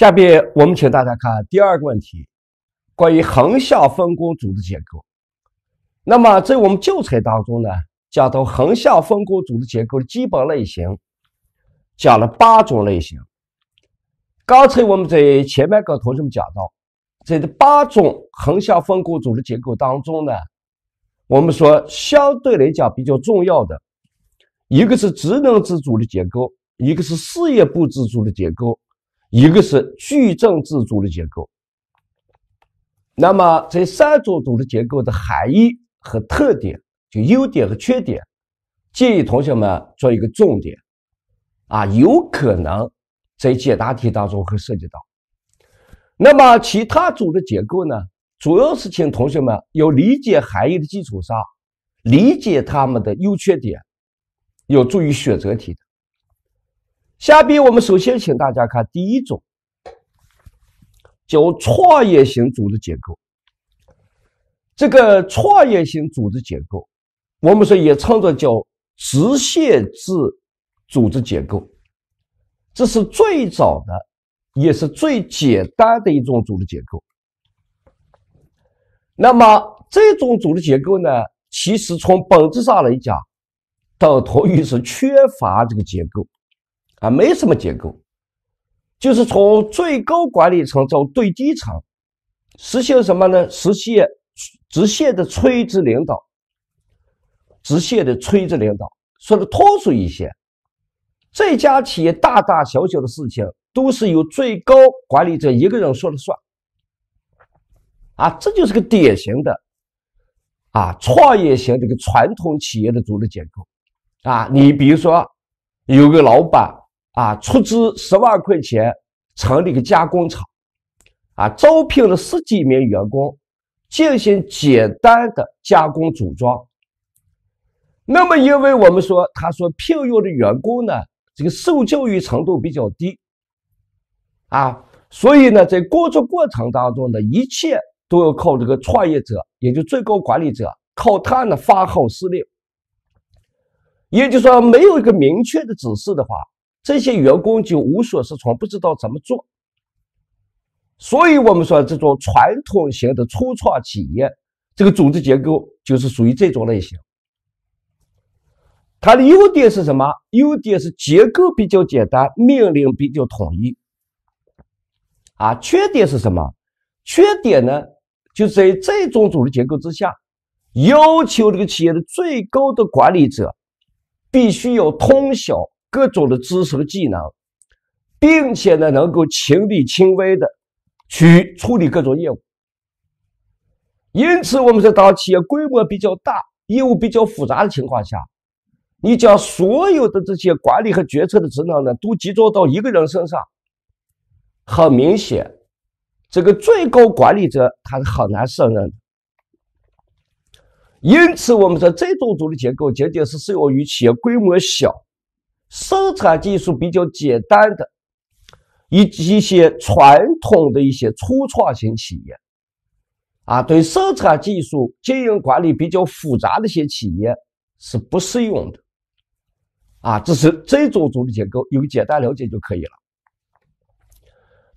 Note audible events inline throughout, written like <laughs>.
下面我们请大家看第二个问题，关于横向分工组织结构。那么在我们教材当中呢，讲到横向分工组织结构的基本类型，讲了八种类型。刚才我们在前面跟同学们讲到，在这八种横向分工组织结构当中呢，我们说相对来讲比较重要的，一个是职能自主的结构，一个是事业部自主的结构。一个是矩阵自组的结构，那么这三种组织结构的含义和特点，就优点和缺点，建议同学们做一个重点，啊，有可能在解答题当中会涉及到。那么其他组织结构呢，主要是请同学们要理解含义的基础上，理解他们的优缺点，有助于选择题的。下边我们首先请大家看第一种，叫创业型组织结构。这个创业型组织结构，我们说也称作叫直线制组织结构，这是最早的，也是最简单的一种组织结构。那么这种组织结构呢，其实从本质上来讲，等同于是缺乏这个结构。啊，没什么结构，就是从最高管理层到最低层，实行什么呢？实现直线的垂直领导，直线的垂直领导。说的通俗一些，这家企业大大小小的事情都是由最高管理者一个人说了算。啊，这就是个典型的，啊，创业型这个传统企业的组织结构。啊，你比如说有个老板。啊，出资十万块钱成立个加工厂，啊，招聘了十几名员工进行简单的加工组装。那么，因为我们说他说聘用的员工呢，这个受教育程度比较低，啊，所以呢，在工作过程当中呢，一切都要靠这个创业者，也就最高管理者，靠他呢发号施令。也就是说，没有一个明确的指示的话。这些员工就无所适从，不知道怎么做。所以，我们说这种传统型的初创企业，这个组织结构就是属于这种类型。它的优点是什么？优点是结构比较简单，命令比较统一。啊，缺点是什么？缺点呢，就在这种组织结构之下，要求这个企业的最高的管理者必须要通晓。各种的知识和技能，并且呢，能够亲力亲为的去处理各种业务。因此，我们在当企业规模比较大、业务比较复杂的情况下，你将所有的这些管理和决策的职能呢，都集中到一个人身上，很明显，这个最高管理者他是很难胜任的。因此，我们说这种组织结构仅仅是适用于企业规模小。生产技术比较简单的，以及一些传统的一些初创型企业，啊，对生产技术经营管理比较复杂的一些企业是不适用的，啊，这是这种组织结构，有个简单了解就可以了。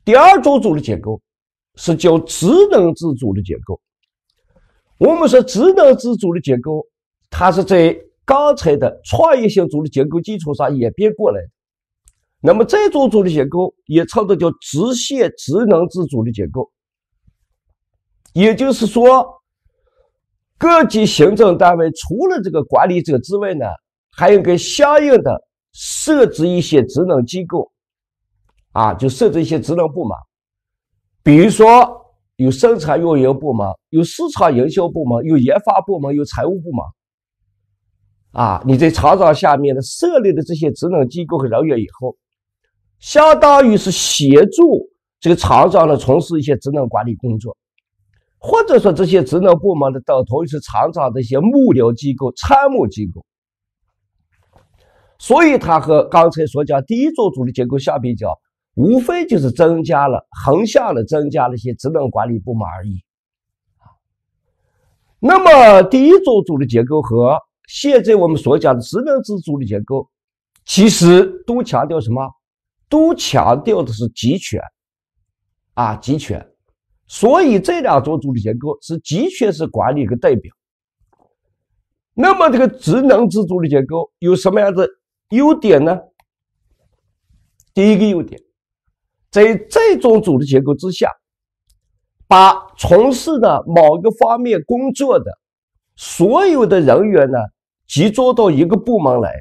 第二种组织结构是叫职能制组织结构，我们说职能制组的结构，它是在。刚才的创业性组织结构基础上演变过来，的。那么这种组织结构也称的叫直线职能制组织结构。也就是说，各级行政单位除了这个管理者之外呢，还应该相应的设置一些职能机构，啊，就设置一些职能部门，比如说有生产运营部门，有市场营销部门，有研发部门，有财务部门。啊，你在厂长下面的设立的这些职能机构和人员以后，相当于是协助这个厂长呢从事一些职能管理工作，或者说这些职能部门的等同于是厂长的一些幕僚机构、参谋机构。所以他和刚才所讲第一种组织结构相比较，无非就是增加了横向的增加了一些职能管理部门而已。那么第一种组织结构和现在我们所讲的职能制组织结构，其实都强调什么？都强调的是集权，啊，集权。所以这两种组织结构是集权式管理的代表。那么这个职能制组织结构有什么样的优点呢？第一个优点，在这种组织结构之下，把从事的某个方面工作的所有的人员呢。集中到一个部门来，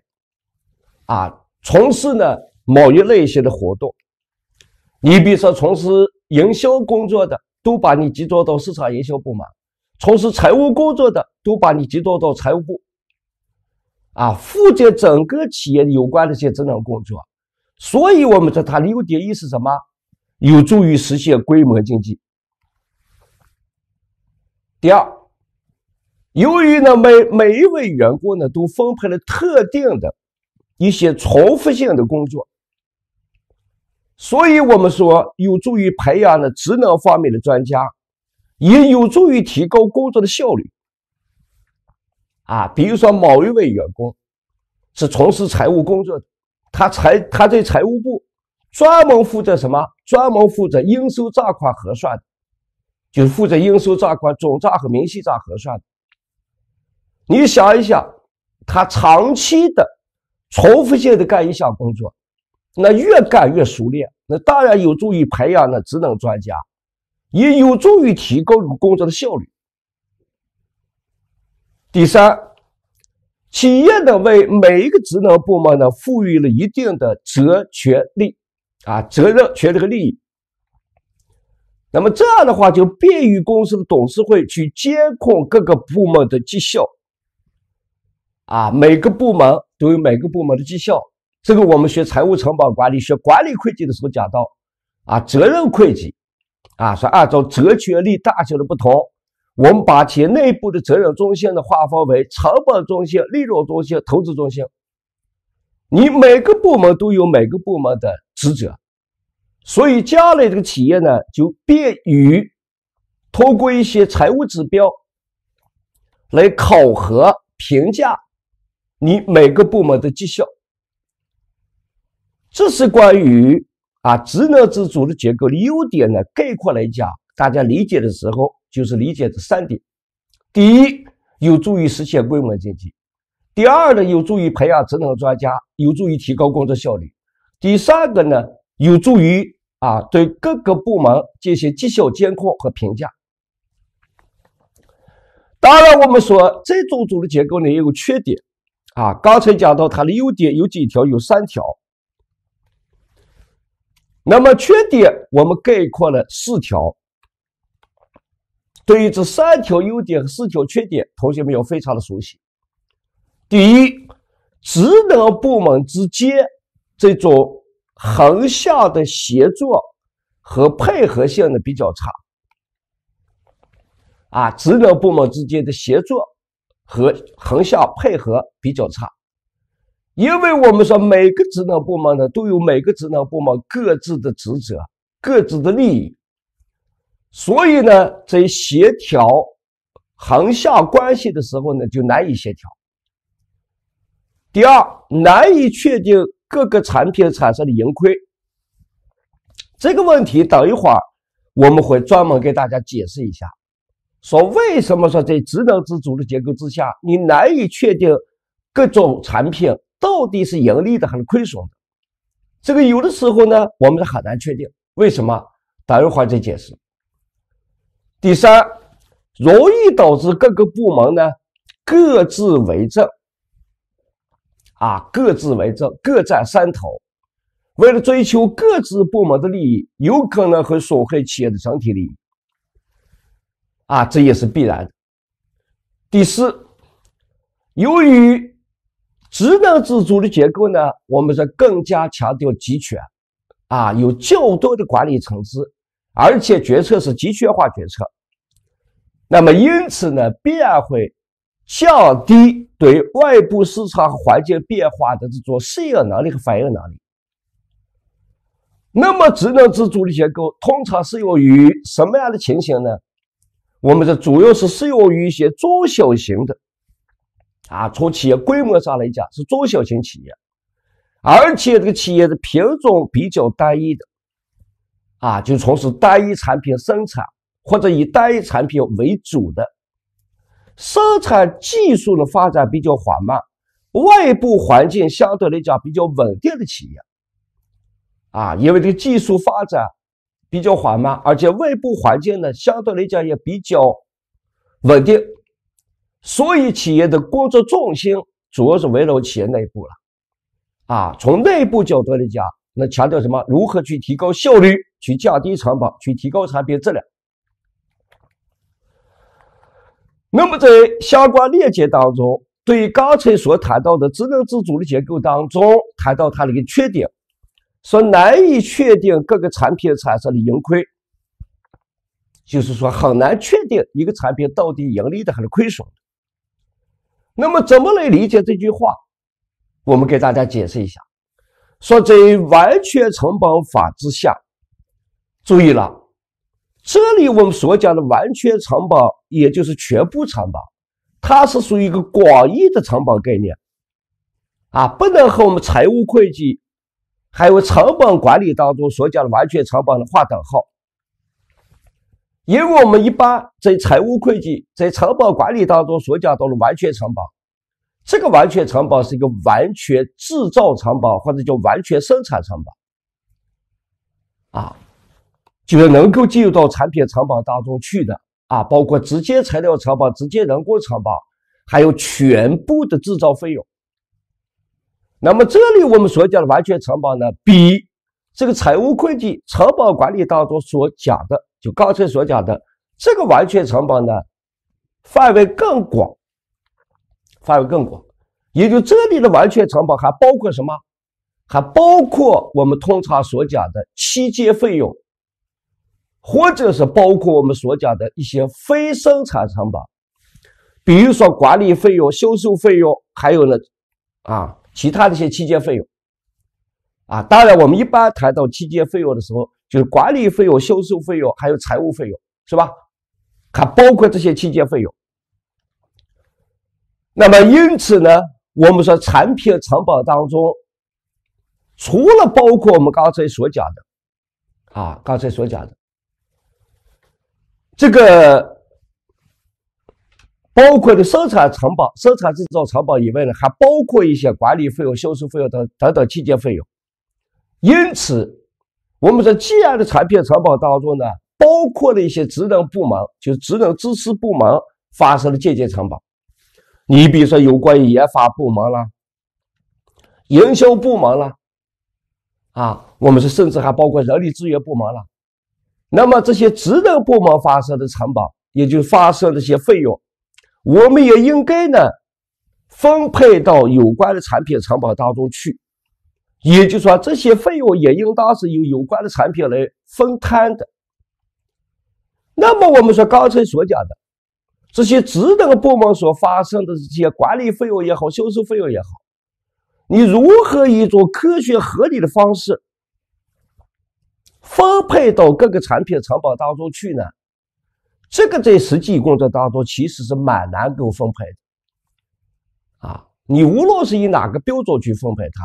啊，从事呢某一类型的活动，你比如说从事营销工作的，都把你集中到市场营销部门；从事财务工作的，都把你集中到财务部，啊，负责整个企业有关的一些职能工作。所以，我们说它优点一是什么？有助于实现规模经济。第二。由于呢，每每一位员工呢都分配了特定的一些重复性的工作，所以我们说有助于培养呢职能方面的专家，也有助于提高工作的效率。啊，比如说某一位员工是从事财务工作，的，他财他在财务部专门负责什么？专门负责应收账款核算，就是负责应收账款总账和明细账核算。你想一想，他长期的、重复性的干一项工作，那越干越熟练，那当然有助于培养那职能专家，也有助于提高工作的效率。第三，企业呢为每一个职能部门呢赋予了一定的责、权利，啊责任、权利和利益。那么这样的话，就便于公司的董事会去监控各个部门的绩效。啊，每个部门都有每个部门的绩效。这个我们学财务成本管理、学管理会计的时候讲到，啊，责任会计，啊，说按照责权利大小的不同，我们把企业内部的责任中心呢划分为成本中心、利润中心、投资中心。你每个部门都有每个部门的职责，所以将来这个企业呢，就便于通过一些财务指标来考核评价。你每个部门的绩效，这是关于啊职能制组织结构的优点呢。概括来讲，大家理解的时候就是理解这三点：第一，有助于实现规模经济；第二呢，有助于培养职能专家，有助于提高工作效率；第三个呢，有助于啊对各个部门进行绩效监控和评价。当然，我们说这种组织结构呢也有缺点。啊，刚才讲到它的优点有几条，有三条。那么缺点我们概括了四条。对于这三条优点和四条缺点，同学们要非常的熟悉。第一，职能部门之间这种横向的协作和配合性的比较差。啊，职能部门之间的协作。和横向配合比较差，因为我们说每个职能部门呢都有每个职能部门各自的职责、各自的利益，所以呢在协调横向关系的时候呢就难以协调。第二，难以确定各个产品产生的盈亏，这个问题等一会儿我们会专门给大家解释一下。说为什么说在职能制组的结构之下，你难以确定各种产品到底是盈利的还是亏损的？这个有的时候呢，我们是很难确定。为什么？等一会儿再解释。第三，容易导致各个部门呢各自为政，啊，各自为政，各占山头，为了追求各自部门的利益，有可能会损害企业的整体利益。啊，这也是必然。的。第四，由于职能自主的结构呢，我们说更加强调集权，啊，有较多的管理层次，而且决策是集权化决策。那么，因此呢，必然会降低对外部市场环境变化的这种适应能力和反应能力。那么，职能自主的结构通常适用于什么样的情形呢？我们这主要是适用于一些中小型的，啊，从企业规模上来讲是中小型企业，而且这个企业的品种比较单一的，啊，就从事单一产品生产或者以单一产品为主的，生产技术的发展比较缓慢，外部环境相对来讲比较稳定的企业，啊，因为这个技术发展。比较缓慢，而且外部环境呢相对来讲也比较稳定，所以企业的工作重心主要是围绕企业内部了。啊，从内部角度来讲，那强调什么？如何去提高效率，去降低成本，去提高产品质量。那么在相关链接当中，对于刚才所谈到的职能自主的结构当中，谈到它的一个缺点。说难以确定各个产品产生的盈亏，就是说很难确定一个产品到底盈利的还是亏损。那么怎么来理解这句话？我们给大家解释一下：说在完全成本法之下，注意了，这里我们所讲的完全成本，也就是全部成本，它是属于一个广义的成本概念啊，不能和我们财务会计。还有成本管理当中所讲的完全成本的划等号，因为我们一般在财务会计在成本管理当中所讲到了完全成本，这个完全成本是一个完全制造成本或者叫完全生产成本，啊，就是能够进入到产品成本当中去的啊，包括直接材料成本、直接人工成本，还有全部的制造费用。那么这里我们所讲的完全成本呢，比这个财务会计成本管理当中所讲的，就刚才所讲的这个完全成本呢，范围更广，范围更广。也就这里的完全成本还包括什么？还包括我们通常所讲的期间费用，或者是包括我们所讲的一些非生产成本，比如说管理费用、销售费用，还有呢，啊。其他的一些期间费用，啊，当然我们一般谈到期间费用的时候，就是管理费用、销售费用还有财务费用，是吧？还包括这些期间费用。那么因此呢，我们说产品成本当中，除了包括我们刚才所讲的，啊，刚才所讲的这个。包括的生产成本、生产制造成本以外呢，还包括一些管理费用、销售费用等等等间费用。因此，我们在既然的产品成本当中呢，包括了一些职能部门，就职能支持部门发生的间接成本。你比如说，有关于研发部门啦、营销部门啦，啊，我们是甚至还包括人力资源部门啦。那么这些职能部门发生的成本，也就发生的些费用。我们也应该呢，分配到有关的产品成本当中去，也就是说，这些费用也应当是由有关的产品来分摊的。那么，我们说刚才所讲的这些职能部门所发生的这些管理费用也好，销售费用也好，你如何以一种科学合理的方式分配到各个产品成本当中去呢？这个在实际工作当中其实是蛮难够分配的，啊，你无论是以哪个标准去分配它，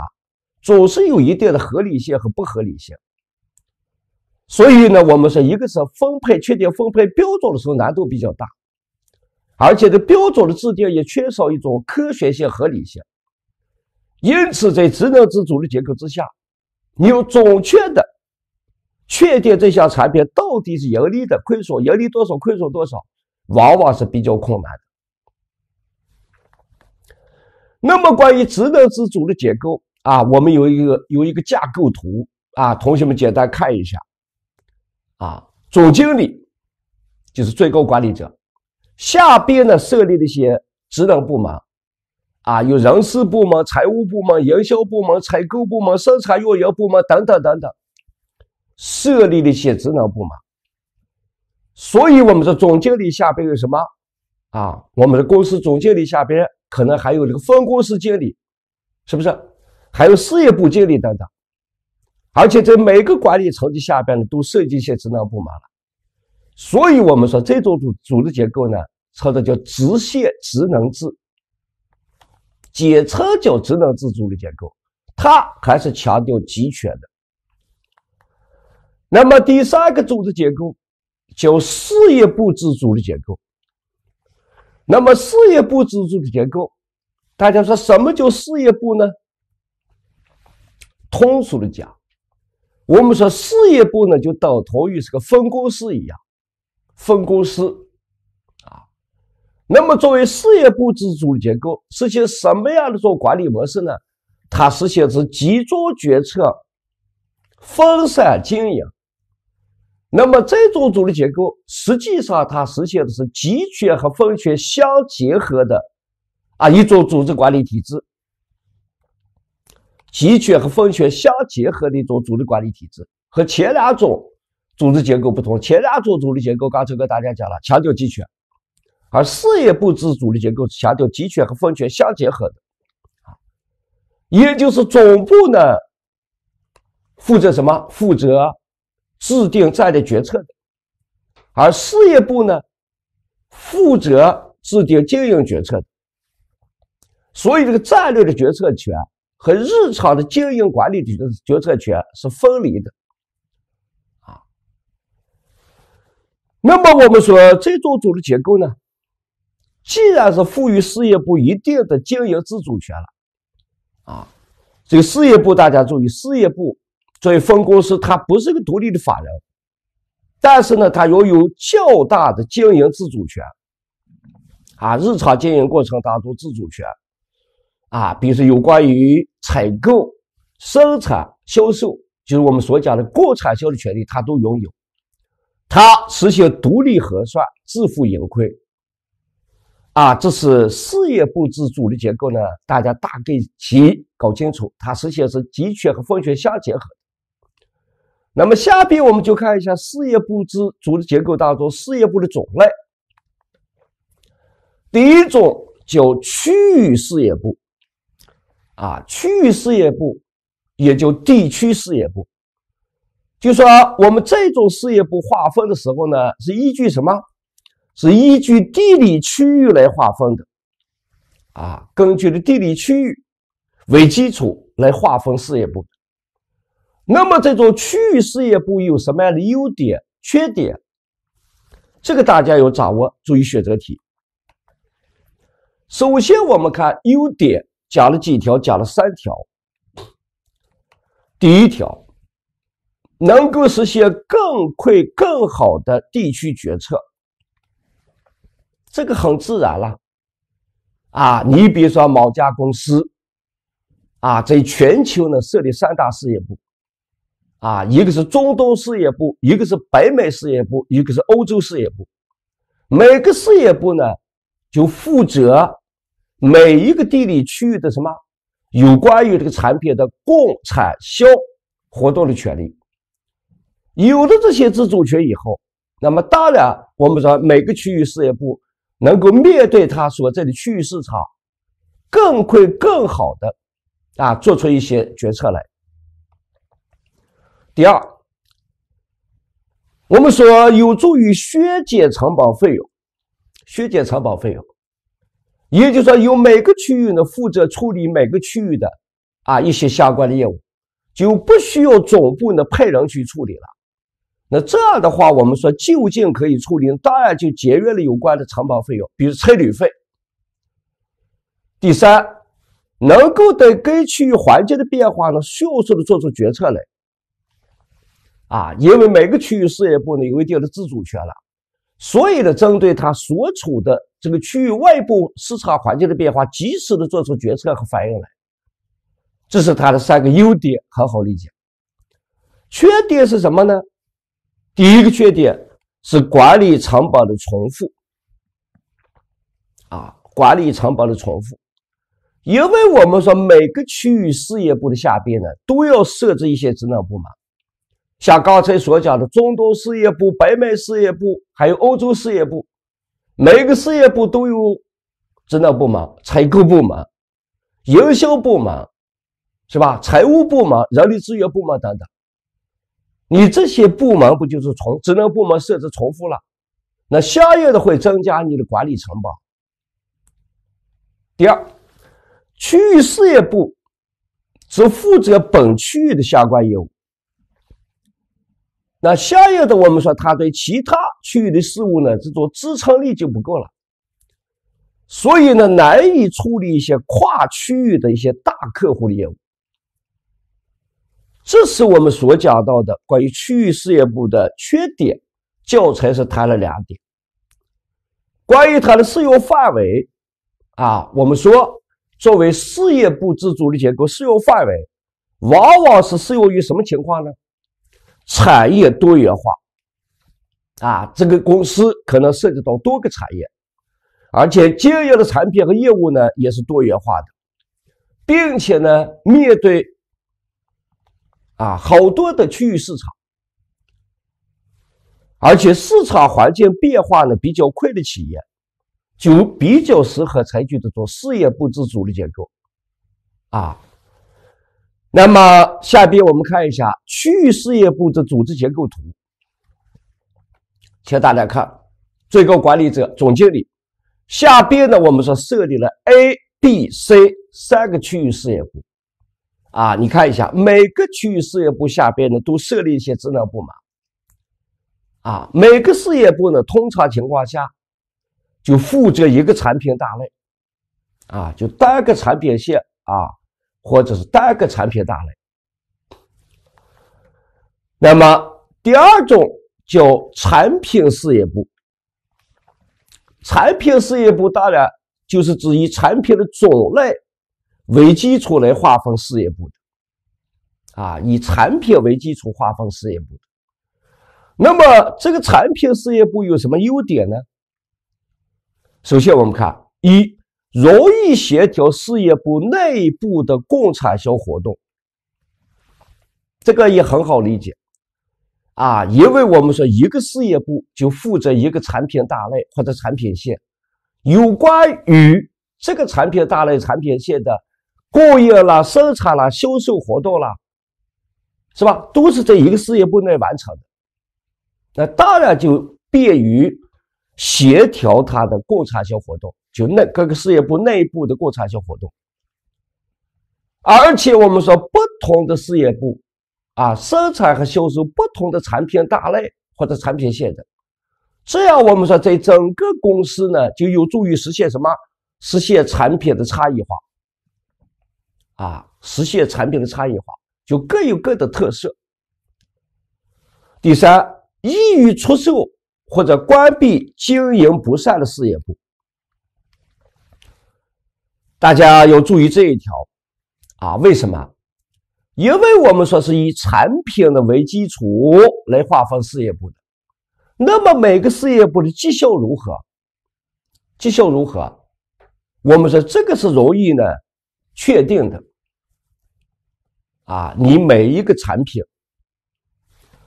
总是有一定的合理性和不合理性。所以呢，我们说，一个是分配确定分配标准的时候难度比较大，而且这标准的制定也缺少一种科学性、合理性。因此，在职能制主的结构之下，你有准确的。确定这项产品到底是盈利的、亏损，盈利多少、亏损多少，往往是比较困难的。那么，关于职能自组的结构啊，我们有一个有一个架构图啊，同学们简单看一下啊。总经理就是最高管理者，下边呢设立了一些职能部门啊，有人事部门、财务部门、营销部门、采购部门、生产运营部门等等等等。设立的一些职能部门，所以我们说总经理下边有什么啊？我们的公司总经理下边可能还有这个分公司经理，是不是？还有事业部经理等等。而且在每个管理层级下边呢，都设计一些职能部门。了。所以我们说这种组组织结构呢，称的叫直线职能制，简称叫职能制组织结构。它还是强调集权的。那么第三个组织结构就事业部制组织结构。那么事业部制组织结构，大家说什么叫事业部呢？通俗的讲，我们说事业部呢就等同于是个分公司一样，分公司啊。那么作为事业部制组织结构，实行什么样的做管理模式呢？它实行是集中决策、分散经营。那么这种组织结构，实际上它实现的是集权和分权相结合的，啊，一种组织管理体制。集权和分权相结合的一种组织管理体制，和前两种组织结构不同。前两种组织结构刚才跟大家讲了，强调集权，而事业部制组织结构是强调集权和分权相结合的，也就是总部呢负责什么？负责。制定战略决策的，而事业部呢，负责制定经营决策的。所以，这个战略的决策权和日常的经营管理的决策权是分离的。啊，那么我们说这种组织结构呢，既然是赋予事业部一定的经营自主权了，啊，这个事业部大家注意，事业部。所以分公司它不是个独立的法人，但是呢，它拥有较大的经营自主权。啊，日常经营过程当中自主权，啊，比如说有关于采购、生产、销售，就是我们所讲的共产销的权利，它都拥有。它实行独立核算、自负盈亏。啊，这是事业部自主的结构呢，大家大概及搞清楚，它实行是集权和分权相结合。那么下边我们就看一下事业部之组织结构当中事业部的种类。第一种就区域事业部，啊，区域事业部也就地区事业部，就说我们这种事业部划分的时候呢，是依据什么？是依据地理区域来划分的，啊，根据的地理区域为基础来划分事业部。那么这种区域事业部有什么样的优点、缺点？这个大家有掌握？注意选择题。首先我们看优点，讲了几条？讲了三条。第一条，能够实现更快、更好的地区决策，这个很自然了。啊，你比如说某家公司，啊，在全球呢设立三大事业部。啊，一个是中东事业部，一个是北美事业部，一个是欧洲事业部。每个事业部呢，就负责每一个地理区域的什么，有关于这个产品的共产销活动的权利。有了这些自主权以后，那么当然我们说每个区域事业部能够面对它所在的区域市场，更会更好的啊做出一些决策来。第二，我们说有助于削减承保费用，削减承保费用，也就是说，由每个区域呢负责处理每个区域的啊一些相关的业务，就不需要总部呢派人去处理了。那这样的话，我们说就近可以处理，当然就节约了有关的承保费用，比如差旅费。第三，能够对该区域环境的变化呢迅速的做出决策来。啊，因为每个区域事业部呢有一定的自主权了，所以呢，针对他所处的这个区域外部市场环境的变化，及时的做出决策和反应来，这是他的三个优点，很好理解。缺点是什么呢？第一个缺点是管理成本的重复，啊，管理成本的重复，因为我们说每个区域事业部的下边呢都要设置一些职能部门。像刚才所讲的中东事业部、北美事业部，还有欧洲事业部，每个事业部都有职能部门、采购部门、营销部门，是吧？财务部门、人力资源部门等等。你这些部门不就是从职能部门设置重复了？那相应的会增加你的管理成本。第二，区域事业部只负责本区域的相关业务。那相应的，我们说它对其他区域的事物呢，这种支撑力就不够了，所以呢，难以处理一些跨区域的一些大客户的业务。这是我们所讲到的关于区域事业部的缺点。教材是谈了两点，关于它的适用范围啊，我们说作为事业部自主的结构，适用范围往往是适用于什么情况呢？产业多元化，啊，这个公司可能涉及到多个产业，而且经营的产品和业务呢也是多元化的，并且呢面对啊好多的区域市场，而且市场环境变化呢比较快的企业，就比较适合采取这种事业部制组织结构，啊。那么下边我们看一下区域事业部的组织结构图，请大家看，最高管理者总经理，下边呢我们说设立了 A、B、C 三个区域事业部，啊，你看一下每个区域事业部下边呢都设立一些职能部门，啊，每个事业部呢通常情况下就负责一个产品大类，啊，就单个产品线啊。或者是单个产品大类，那么第二种叫产品事业部，产品事业部当然就是指以产品的种类为基础来划分事业部的，啊，以产品为基础划分事业部。那么这个产品事业部有什么优点呢？首先我们看一。容易协调事业部内部的共产销活动，这个也很好理解，啊，因为我们说一个事业部就负责一个产品大类或者产品线，有关于这个产品大类、产品线的供应啦、生产啦、销售活动啦，是吧？都是在一个事业部内完成的，那当然就便于协调它的共产销活动。就内各个事业部内部的过产性活动，而且我们说不同的事业部啊，生产和销售不同的产品大类或者产品线的，这样我们说在整个公司呢，就有助于实现什么？实现产品的差异化啊，实现产品的差异化，就各有各的特色。第三，易于出售或者关闭经营不善的事业部。大家要注意这一条，啊，为什么？因为我们说是以产品的为基础来划分事业部的，那么每个事业部的绩效如何？绩效如何？我们说这个是容易呢确定的，啊，你每一个产品，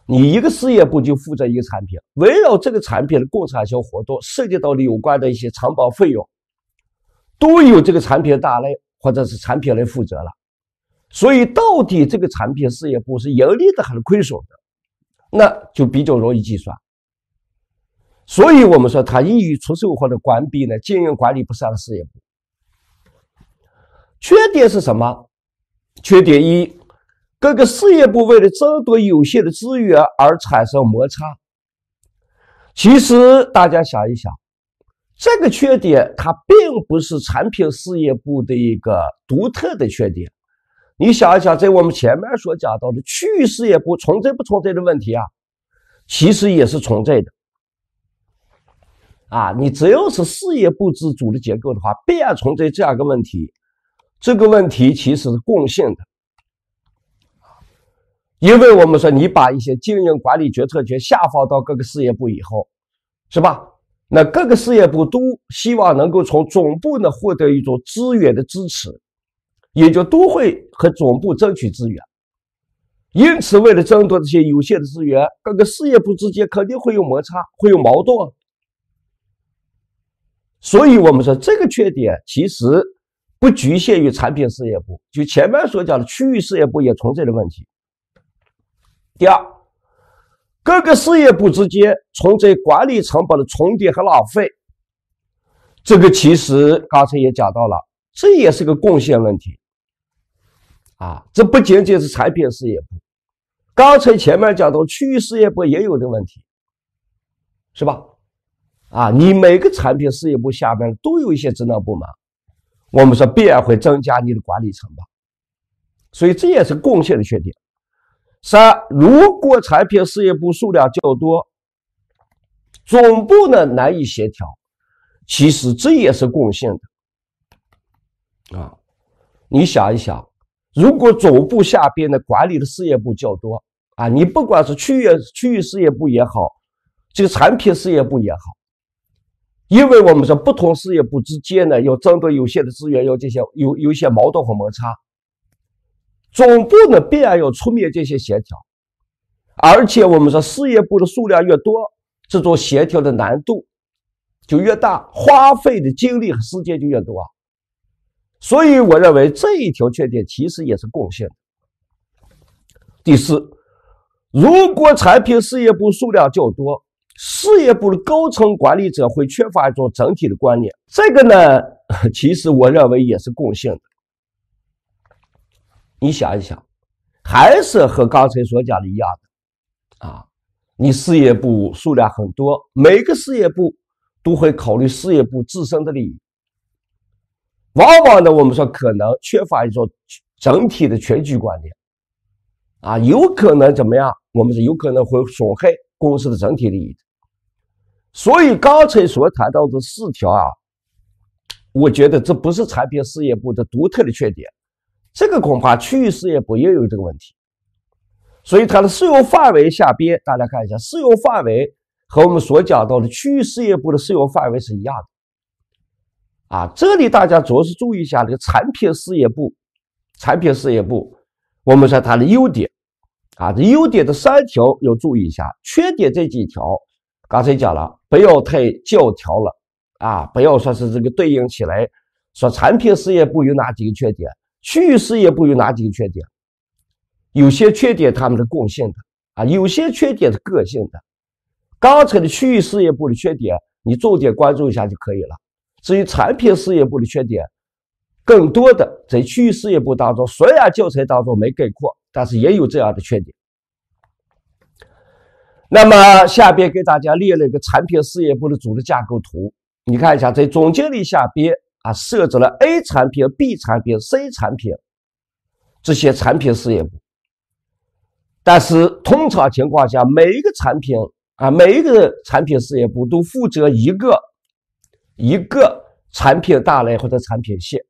你一个事业部就负责一个产品，围绕这个产品的共产销活动，涉及到的有关的一些承包费用。都有这个产品大类或者是产品来负责了，所以到底这个产品事业部是盈利的还是亏损的，那就比较容易计算。所以我们说它易于出售或者关闭呢，经营管理不善的事业部。缺点是什么？缺点一，各个事业部为了争夺有限的资源而产生摩擦。其实大家想一想。这个缺点，它并不是产品事业部的一个独特的缺点。你想一想，在我们前面所讲到的区域事业部存在不存在的问题啊，其实也是存在的。啊，你只要是事业部自主的结构的话，必然存在这样一个问题。这个问题其实是共性的，因为我们说你把一些经营管理决策权下放到各个事业部以后，是吧？那各个事业部都希望能够从总部呢获得一种资源的支持，也就都会和总部争取资源。因此，为了争夺这些有限的资源，各个事业部之间肯定会有摩擦，会有矛盾。所以我们说，这个缺点其实不局限于产品事业部，就前面所讲的区域事业部也存在的问题。第二。各个事业部之间存在管理成本的重叠和浪费，这个其实刚才也讲到了，这也是个贡献问题啊。这不仅仅是产品事业部，刚才前面讲到区域事业部也有的问题，是吧？啊，你每个产品事业部下面都有一些职能部门，我们说必然会增加你的管理成本，所以这也是贡献的缺点。三，如果产品事业部数量较多，总部呢难以协调。其实这也是共性的啊。你想一想，如果总部下边的管理的事业部较多啊，你不管是区域区域事业部也好，这个产品事业部也好，因为我们说不同事业部之间呢要争夺有限的资源，要进行有有一些矛盾和摩擦。总部呢必然要出面进行协调，而且我们说事业部的数量越多，这种协调的难度就越大，花费的精力和时间就越多啊。所以我认为这一条缺点其实也是共性的。第四，如果产品事业部数量较多，事业部的高层管理者会缺乏一种整体的观念，这个呢 <laughs> 其实我认为也是共性的。你想一想，还是和刚才所讲的一样的啊。你事业部数量很多，每个事业部都会考虑事业部自身的利益，往往呢，我们说可能缺乏一种整体的全局观念啊，有可能怎么样？我们是有可能会损害公司的整体利益。所以刚才所谈到的四条啊，我觉得这不是产品事业部的独特的缺点。这个恐怕区域事业部也有这个问题，所以它的适用范围下边大家看一下适用范围和我们所讲到的区域事业部的适用范围是一样的。啊，这里大家着是注意一下这个产品事业部，产品事业部，我们说它的优点，啊，这优点的三条要注意一下，缺点这几条刚才讲了，不要太教条了啊，不要说是这个对应起来说产品事业部有哪几个缺点。区域事业部有哪几个缺点？有些缺点它们是共性的啊，有些缺点是个性的。刚才的区域事业部的缺点，你重点关注一下就可以了。至于产品事业部的缺点，更多的在区域事业部当中，虽然教材当中没概括，但是也有这样的缺点。那么下边给大家列了一个产品事业部的组织架构图，你看一下，在总经理下边。啊，设置了 A 产品、B 产品、C 产品这些产品事业部。但是通常情况下，每一个产品啊，每一个产品事业部都负责一个一个产品大类或者产品线。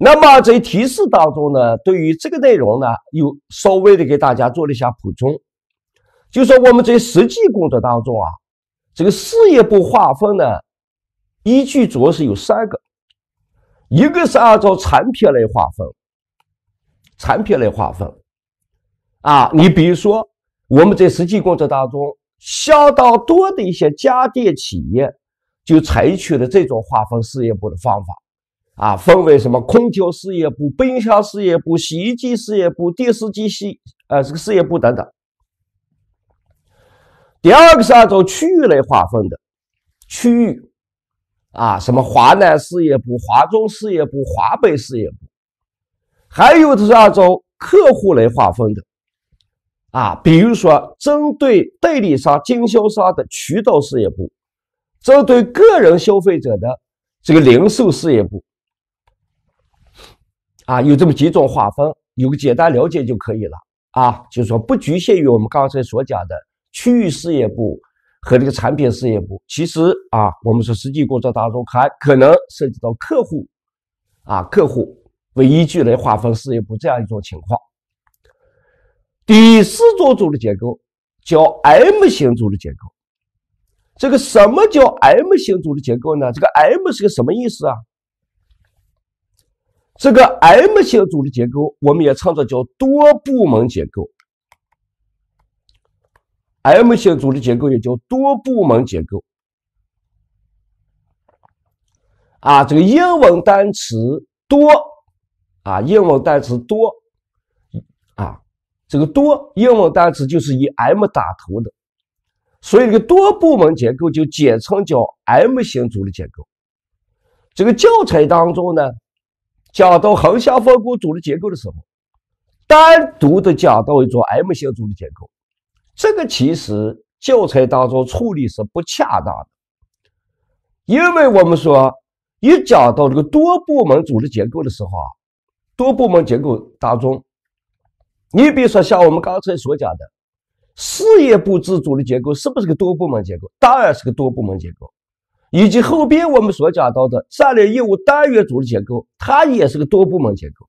那么在提示当中呢，对于这个内容呢，又稍微的给大家做了一下补充，就说我们在实际工作当中啊，这个事业部划分呢。依据主要是有三个，一个是按照产品来划分，产品来划分，啊，你比如说我们在实际工作当中，相当多的一些家电企业就采取了这种划分事业部的方法，啊，分为什么空调事业部、冰箱事业部、洗衣机事业部、电视机系呃这个事业部等等。第二个是按照区域来划分的，区域。啊，什么华南事业部、华中事业部、华北事业部，还有的是按照客户来划分的啊，比如说针对代理商、经销商的渠道事业部，针对个人消费者的这个零售事业部，啊，有这么几种划分，有个简单了解就可以了啊，就是说不局限于我们刚才所讲的区域事业部。和这个产品事业部，其实啊，我们说实际工作当中，还可能涉及到客户啊，客户为依据来划分事业部这样一种情况。第四种组织结构叫 M 型组织结构，这个什么叫 M 型组织结构呢？这个 M 是个什么意思啊？这个 M 型组织结构，我们也称作叫多部门结构。M 型组织结构也叫多部门结构。啊，这个英文单词多，啊，英文单词多，啊，这个多英文单词就是以 M 打头的，所以这个多部门结构就简称叫 M 型组织结构。这个教材当中呢，讲到横向分工组织结构的时候，单独的讲到一种 M 型组织结构。这个其实教材当中处理是不恰当的，因为我们说一讲到这个多部门组织结构的时候啊，多部门结构当中，你比如说像我们刚才所讲的事业部制组织结构是不是个多部门结构？当然是个多部门结构，以及后边我们所讲到的战略业务单元组织结构，它也是个多部门结构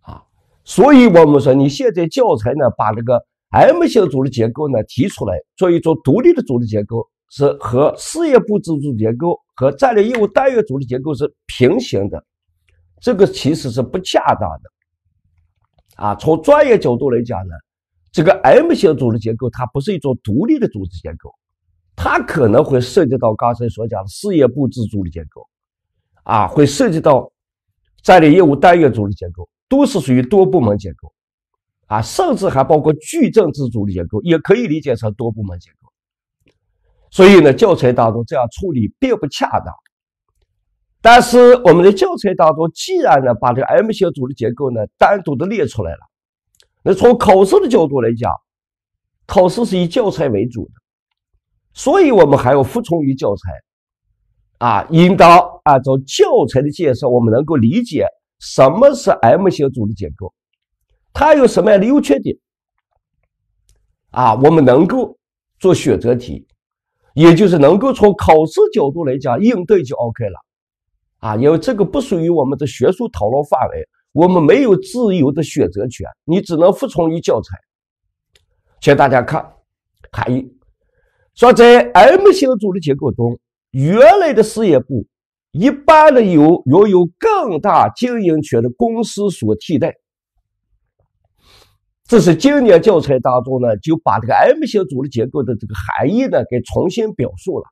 啊。所以我们说你现在教材呢把这个。M 型组织结构呢，提出来做一种独立的组织结构，是和事业部组织结构和战略业务单元组织结构是平行的，这个其实是不恰当的。啊，从专业角度来讲呢，这个 M 型组织结构它不是一种独立的组织结构，它可能会涉及到刚才所讲的事业部制组织结构，啊，会涉及到战略业务单元组织结构，都是属于多部门结构。啊，甚至还包括矩阵式组织结构，也可以理解成多部门结构。所以呢，教材当中这样处理并不恰当。但是我们的教材当中，既然呢把这个 M 型组织结构呢单独的列出来了，那从考试的角度来讲，考试是以教材为主的，所以我们还要服从于教材。啊，应当按照教材的介绍，我们能够理解什么是 M 型组织结构。它有什么样的优缺点？啊，我们能够做选择题，也就是能够从考试角度来讲应对就 OK 了，啊，因为这个不属于我们的学术讨论范围，我们没有自由的选择权，你只能服从于教材。请大家看，含义，说在 M 型组织结构中，原来的事业部一般的由拥有更大经营权的公司所替代。这是今年教材当中呢，就把这个 M 型组织结构的这个含义呢给重新表述了，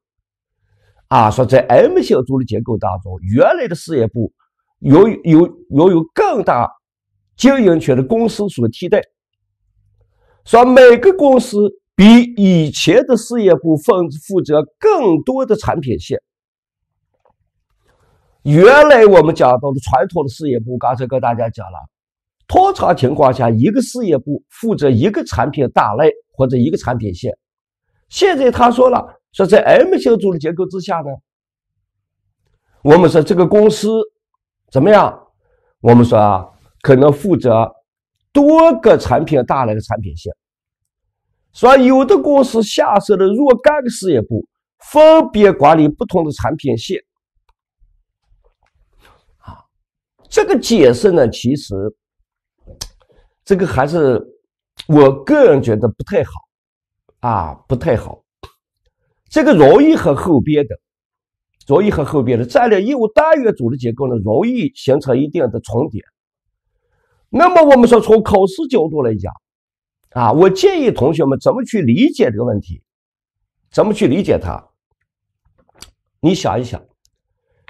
啊，说在 M 型组织结构当中，原来的事业部由有拥有更大经营权的公司所替代，说每个公司比以前的事业部分负责更多的产品线。原来我们讲到的传统的事业部，刚才跟大家讲了。通常情况下，一个事业部负责一个产品大类或者一个产品线。现在他说了，说在 M 型组织结构之下呢，我们说这个公司怎么样？我们说啊，可能负责多个产品大类的产品线。说有的公司下设了若干个事业部，分别管理不同的产品线。啊，这个解释呢，其实。这个还是我个人觉得不太好，啊，不太好。这个容易和后边的，容易和后边的战略业务单元组织结构呢，容易形成一定的重叠。那么我们说从考试角度来讲，啊，我建议同学们怎么去理解这个问题，怎么去理解它？你想一想，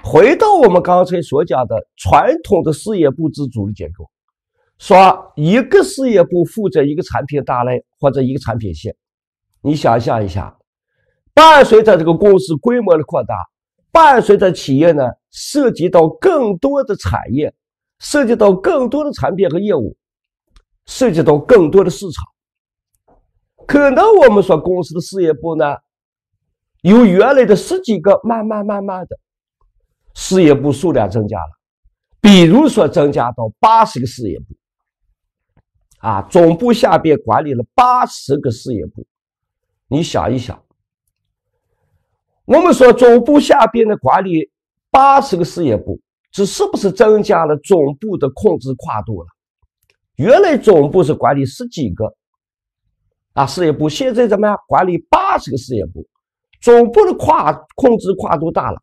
回到我们刚才所讲的传统的事业部制组织结构。说一个事业部负责一个产品大类或者一个产品线，你想象一下，伴随着这个公司规模的扩大，伴随着企业呢涉及到更多的产业，涉及到更多的产品和业务，涉及到更多的市场，可能我们说公司的事业部呢，由原来的十几个慢慢慢慢的，事业部数量增加了，比如说增加到八十个事业部。啊，总部下边管理了八十个事业部，你想一想，我们说总部下边的管理八十个事业部，这是不是增加了总部的控制跨度了？原来总部是管理十几个啊事业部，现在怎么样管理八十个事业部？总部的跨控制跨度大了，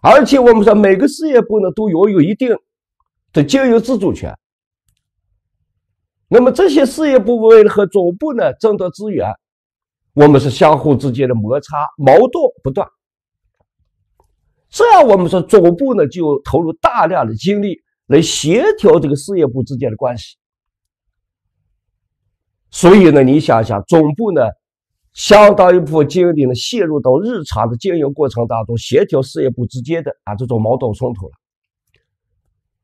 而且我们说每个事业部呢都拥有一定的经营自主权。那么这些事业部为了和总部呢争夺资源，我们是相互之间的摩擦矛盾不断。这样我们说总部呢就投入大量的精力来协调这个事业部之间的关系。所以呢，你想想总部呢，相当一部分精力呢陷入到日常的经营过程当中，协调事业部之间的啊这种矛盾冲突了。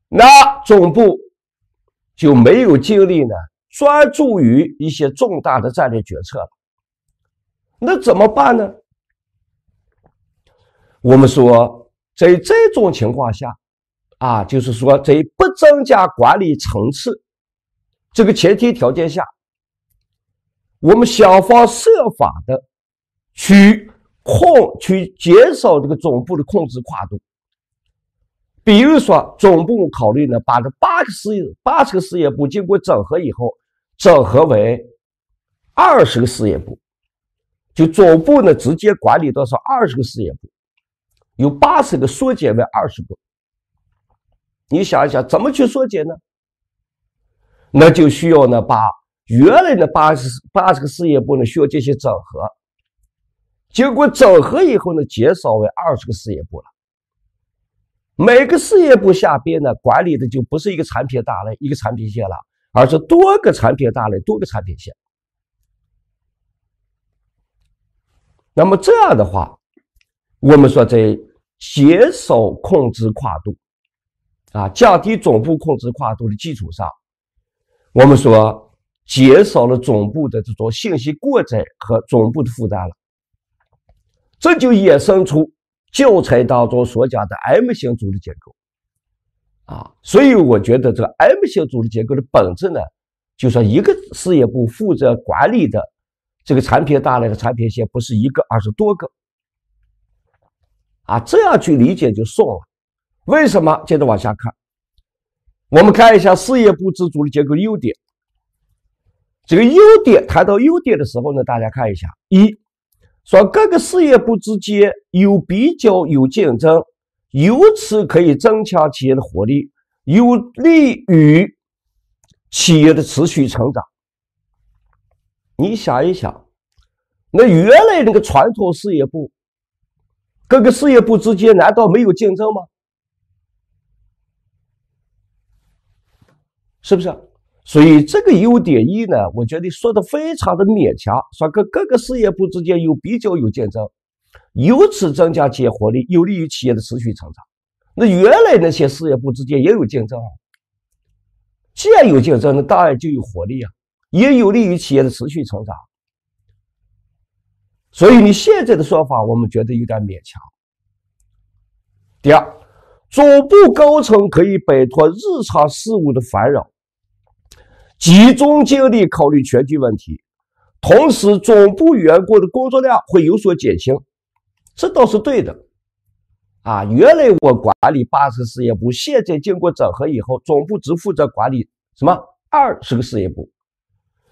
那总部。就没有精力呢，专注于一些重大的战略决策。那怎么办呢？我们说，在这种情况下，啊，就是说，在不增加管理层次这个前提条件下，我们想方设法的去控、去减少这个总部的控制跨度。比如说，总部考虑呢，把这八个事业、八十个事业部经过整合以后，整合为二十个事业部，就总部呢直接管理多少二十个事业部，由八十个缩减为二十个。你想一想，怎么去缩减呢？那就需要呢把原来的八十八十个事业部呢需要进行整合，经过整合以后呢，减少为二十个事业部了。每个事业部下边呢，管理的就不是一个产品大类、一个产品线了，而是多个产品大类、多个产品线。那么这样的话，我们说在减少控制跨度啊，降低总部控制跨度的基础上，我们说减少了总部的这种信息过载和总部的负担了。这就衍生出。教材当中所讲的 M 型组织结构，啊，所以我觉得这个 M 型组织结构的本质呢，就是一个事业部负责管理的这个产品大类的产品线，不是一个，而是多个，啊，这样去理解就送了。为什么？接着往下看，我们看一下事业部制组织结构优点。这个优点谈到优点的时候呢，大家看一下，一。说各个事业部之间有比较有竞争，由此可以增强企业的活力，有利于企业的持续成长。你想一想，那原来那个传统事业部，各个事业部之间难道没有竞争吗？是不是？所以这个优点一呢，我觉得说的非常的勉强，说跟各个事业部之间有比较有竞争，由此增加企业活力，有利于企业的持续成长。那原来那些事业部之间也有竞争，啊，既然有竞争，那当然就有活力啊，也有利于企业的持续成长。所以你现在的说法，我们觉得有点勉强。第二，总部高层可以摆脱日常事务的烦扰。集中精力考虑全局问题，同时总部员工的工作量会有所减轻，这倒是对的，啊，原来我管理八十事业部，现在经过整合以后，总部只负责管理什么二十个事业部，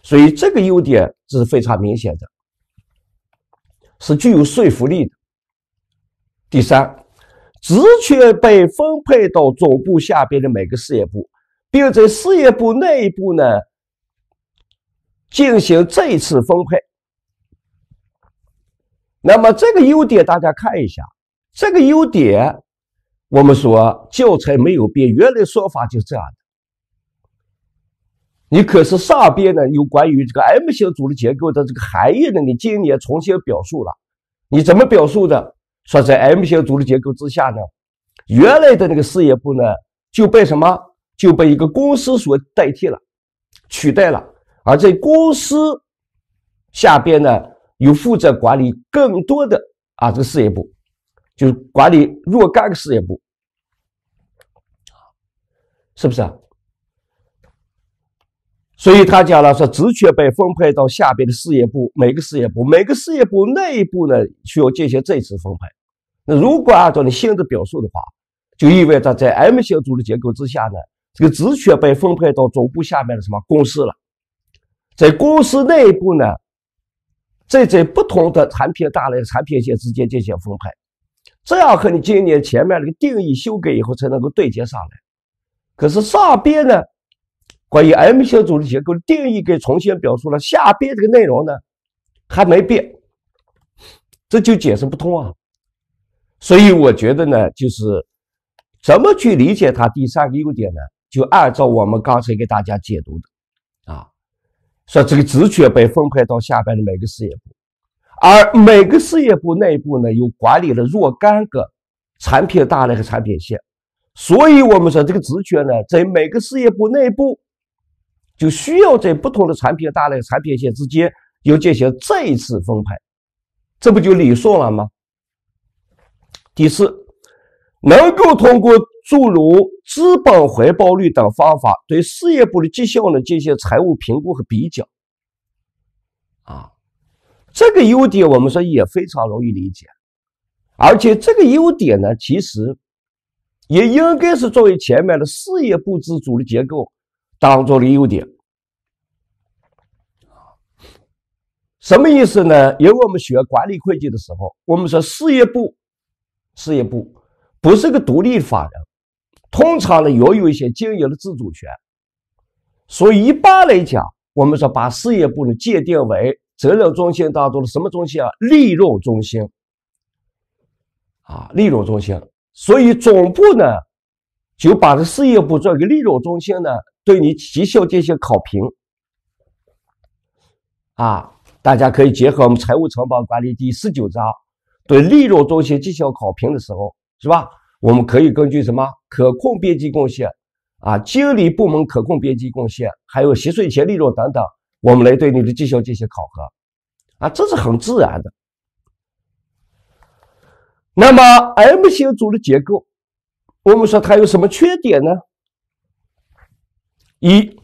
所以这个优点是非常明显的，是具有说服力的。第三，职权被分配到总部下边的每个事业部。并在事业部内部呢进行再次分配。那么这个优点大家看一下，这个优点我们说教材没有变，原来说法就这样的。你可是上边呢有关于这个 M 型组织结构的这个含义呢，你今年重新表述了，你怎么表述的？说在 M 型组织结构之下呢，原来的那个事业部呢就被什么？就被一个公司所代替了，取代了。而在公司下边呢，有负责管理更多的啊，这个事业部，就是管理若干个事业部，是不是啊？所以他讲了说，职权被分配到下边的事业部，每个事业部，每个事业部内部呢，需要进行再次分配。那如果按照你新的表述的话，就意味着在 M 型组织结构之下呢？这个职权被分配到总部下面的什么公司了？在公司内部呢，在在不同的产品大类、产品线之间进行分配，这样和你今年前面那个定义修改以后才能够对接上来。可是上边呢，关于 M 型组织结构定义给重新表述了，下边这个内容呢还没变，这就解释不通啊。所以我觉得呢，就是怎么去理解它第三个优点呢？就按照我们刚才给大家解读的，啊，说这个职权被分配到下边的每个事业部，而每个事业部内部呢，又管理了若干个产品大类和产品线，所以我们说这个职权呢，在每个事业部内部，就需要在不同的产品大类、产品线之间要进行再一次分配，这不就理顺了吗？第四。能够通过诸如资本回报率等方法对事业部的绩效呢进行财务评估和比较，啊，这个优点我们说也非常容易理解，而且这个优点呢，其实也应该是作为前面的事业部制组织结构当中的优点。什么意思呢？因为我们学管理会计的时候，我们说事业部，事业部。不是个独立法人，通常呢拥有一些经营的自主权，所以一般来讲，我们说把事业部呢界定为责任中心，当中的什么中心啊？利润中心啊，利润中心。所以总部呢就把这事业部一个利润中心呢对你绩效进行考评啊，大家可以结合我们财务成本管理第十九章对利润中心绩效考评的时候。是吧？我们可以根据什么可控边际贡献啊，经理部门可控边际贡献，还有吸税前利润等等，我们来对你的绩效进行考核啊，这是很自然的。那么 M 型组织结构，我们说它有什么缺点呢？一，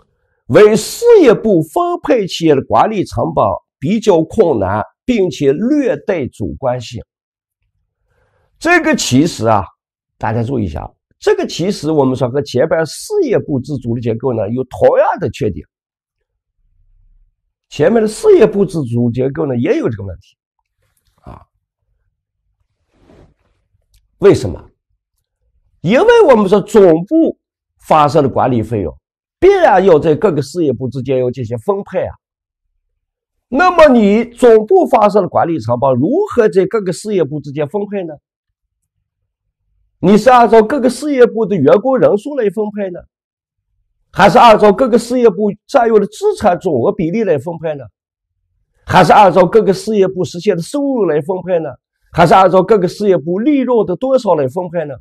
为事业部分配企业的管理成本比较困难，并且略带主观性。这个其实啊，大家注意一下，这个其实我们说和前边事业部制组织结构呢有同样的缺点，前面的事业部制组结构呢也有这个问题，啊，为什么？因为我们说总部发生的管理费用必然要在各个事业部之间要进行分配啊，那么你总部发生的管理成本如何在各个事业部之间分配呢？你是按照各个事业部的员工人数来分配呢，还是按照各个事业部占用的资产总额比例来分配呢？还是按照各个事业部实现的收入来分配呢？还是按照各个事业部利润的多少来分配呢？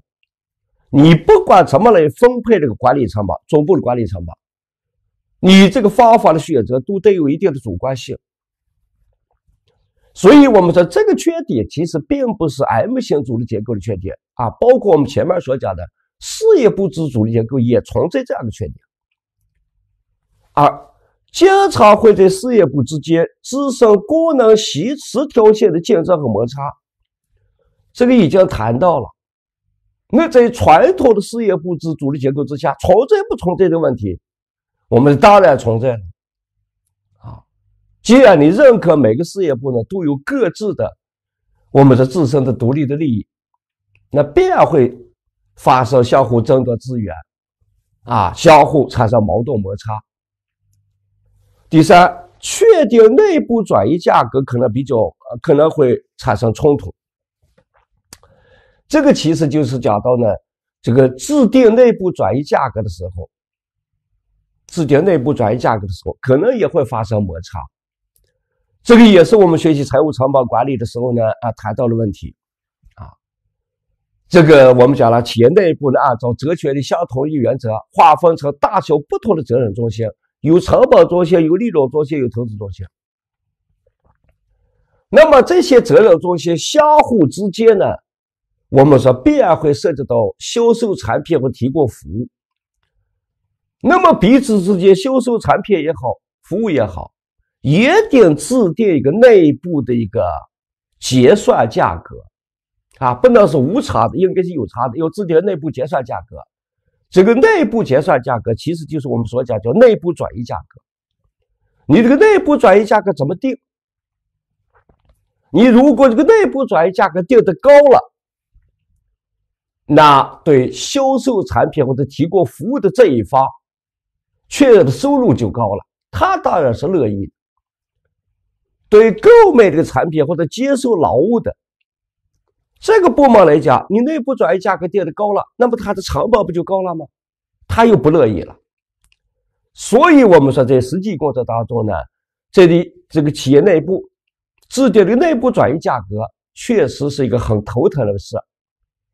你不管怎么来分配这个管理层吧，总部的管理层吧，你这个方法的选择都带有一定的主观性。所以，我们说这个缺点其实并不是 M 型组织结构的缺点啊，包括我们前面所讲的事业部之组织结构也存在这样的缺点。二，经常会在事业部之间滋生功能稀释、条件的竞争和摩擦，这个已经谈到了。那在传统的事业部制组织结构之下，存在不存在的问题，我们当然存在。既然你认可每个事业部呢都有各自的，我们的自身的独立的利益，那必然会发生相互争夺资源，啊，相互产生矛盾摩擦。第三，确定内部转移价格可能比较可能会产生冲突，这个其实就是讲到呢，这个制定内部转移价格的时候，制定内部转移价格的时候可能也会发生摩擦。这个也是我们学习财务成本管理的时候呢，啊谈到了问题，啊，这个我们讲了，企业内部呢按照责权的相统一原则，划分成大小不同的责任中心，有成本中心，有利润中心，有投资中心。那么这些责任中心相互之间呢，我们说必然会涉及到销售产品和提供服务。那么彼此之间销售产品也好，服务也好。一定制定一个内部的一个结算价格啊，不能是无差的，应该是有差的，要制定内部结算价格。这个内部结算价格其实就是我们所讲叫内部转移价格。你这个内部转移价格怎么定？你如果这个内部转移价格定的高了，那对销售产品或者提供服务的这一方确认的收入就高了，他当然是乐意。对购买这个产品或者接受劳务的这个部门来讲，你内部转移价格定的高了，那么它的成本不就高了吗？他又不乐意了。所以，我们说在实际工作当中呢，这里这个企业内部制定的内部转移价格，确实是一个很头疼的事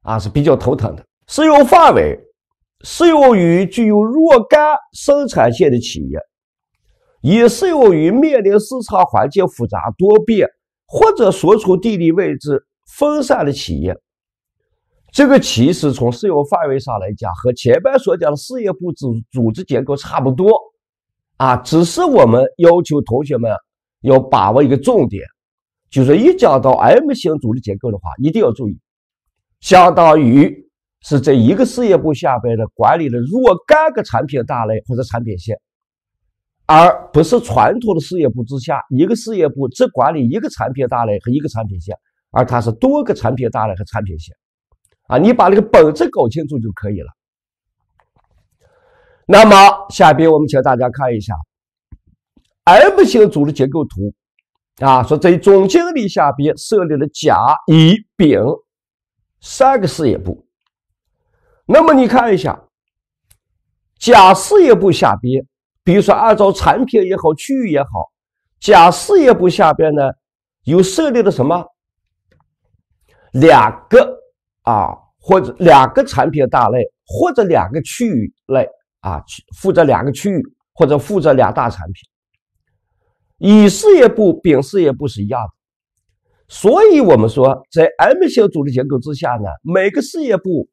啊，是比较头疼的。适用范围适用于具有若干生产线的企业。也适用于面临市场环境复杂多变或者所处地理位置分散的企业。这个其实从适用范围上来讲，和前面所讲的事业部组组织结构差不多啊，只是我们要求同学们要把握一个重点，就是一讲到 M 型组织结构的话，一定要注意，相当于是在一个事业部下边的管理了若干个产品大类或者产品线。而不是传统的事业部之下，一个事业部只管理一个产品大类和一个产品线，而它是多个产品大类和产品线。啊，你把那个本质搞清楚就可以了。那么下边我们请大家看一下 M 型组织结构图。啊，说在总经理下边设立了甲、乙、丙三个事业部。那么你看一下，甲事业部下边。比如说，按照产品也好，区域也好，甲事业部下边呢，有设立的什么两个啊，或者两个产品大类，或者两个区域类啊，负责两个区域，或者负责两大产品。乙事业部、丙事业部是一样的，所以我们说，在 M 型组织结构之下呢，每个事业部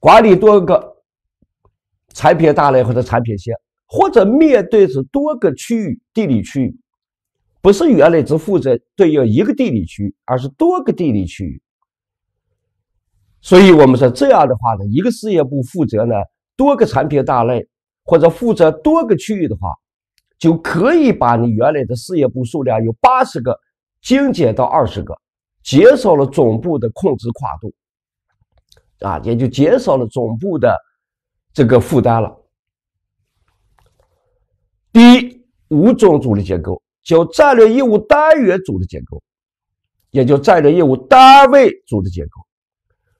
管理多个产品大类或者产品线。或者面对是多个区域地理区域，不是原来只负责对应一个地理区域，而是多个地理区域。所以，我们说这样的话呢，一个事业部负责呢多个产品大类，或者负责多个区域的话，就可以把你原来的事业部数量由八十个精简到二十个，减少了总部的控制跨度，啊，也就减少了总部的这个负担了。第五种组织结构叫战略业务单元组织结构，也就战略业务单位组织结构。